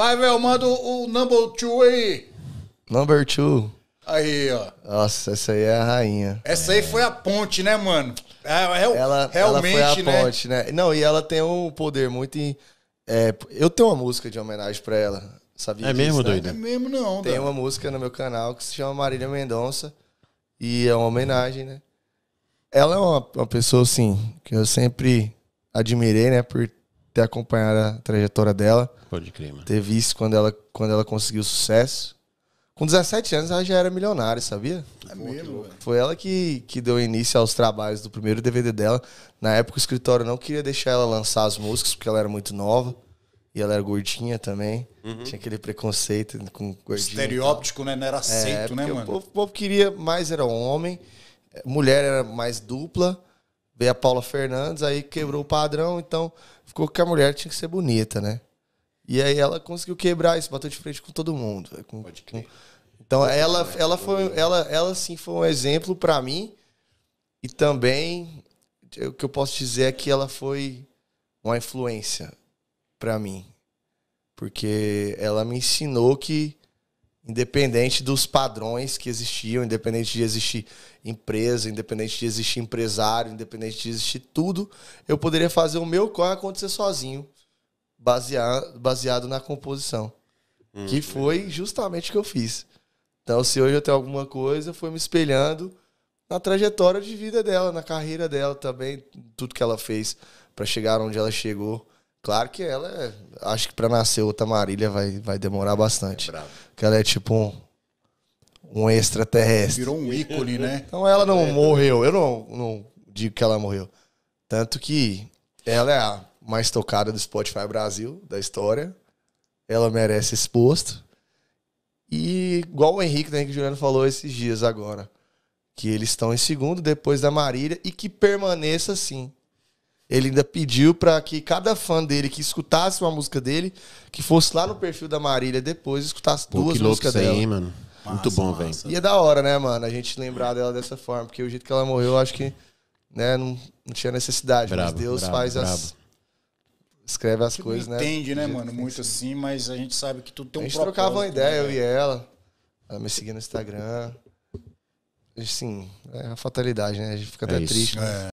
Vai, velho, manda o, number two aí. Number two. Aí, ó. Nossa, essa aí é a rainha. Essa aí foi a ponte, né, mano? é, é ela, realmente, ela foi a né? ponte, né? Não, e ela tem um poder muito. Em, é, eu tenho uma música de homenagem pra ela. Sabia é disso, mesmo, né? doido? É mesmo, não. Tem uma música no meu canal que se chama Marília Mendonça. E é uma homenagem, né? Ela é uma, uma pessoa, assim, que eu sempre admirei, né? Por ter acompanhado a trajetória dela. Pode crer, mano. Ter visto quando ela, quando ela conseguiu sucesso. Com 17 anos ela já era milionária, sabia? É mesmo, Foi ela que, que deu início aos trabalhos do primeiro DVD dela. Na época o escritório não queria deixar ela lançar as músicas porque ela era muito nova. E ela era gordinha também. Uhum. Tinha aquele preconceito com gordinha. Estereótipo, né? Não era é, aceito, é, né, mano? O povo, o povo, queria mais era homem. Mulher era mais dupla. Veio a Paula Fernandes, aí quebrou o padrão, então ficou que a mulher tinha que ser bonita, né? E aí ela conseguiu quebrar isso, bateu de frente com todo mundo. Né? Com, Pode crer. Com... Então Pode ela, crer. ela foi, ela, ela sim foi um exemplo para mim e também o que eu posso dizer é que ela foi uma influência para mim, porque ela me ensinou que independente dos padrões que existiam, independente de existir empresa, independente de existir empresário, independente de existir tudo, eu poderia fazer o meu corre acontecer sozinho, baseado, baseado na composição. Hum, que uhum. foi justamente o que eu fiz. Então, se hoje eu tenho alguma coisa, foi me espelhando na trajetória de vida dela, na carreira dela também, tudo que ela fez para chegar onde ela chegou. Claro que ela é, Acho que pra nascer outra Marília vai, vai demorar bastante. É que ela é tipo um, um extraterrestre. Virou um ícone, né? Então ela não é, morreu. Eu não, não digo que ela morreu. Tanto que ela é a mais tocada do Spotify Brasil, da história. Ela merece esse posto. E igual o Henrique, né, que o Juliano falou esses dias agora. Que eles estão em segundo depois da Marília e que permaneça assim ele ainda pediu para que cada fã dele que escutasse uma música dele, que fosse lá no perfil da Marília depois escutasse Pô, duas músicas dela. Aí, mano. Massa, Muito bom, velho. E é da hora, né, mano, a gente lembrar dela dessa forma, porque o jeito que ela morreu, eu acho que né, não, não tinha necessidade, bravo, mas Deus bravo, faz bravo. as escreve as coisas, entende, né? Entende, né, mano? Muito assim, mas a gente sabe que tudo tem um propósito. A gente trocava uma né, ideia, né? eu e ela. Ela me seguia no Instagram. Assim, é a fatalidade, né? A gente fica é até isso. triste. É.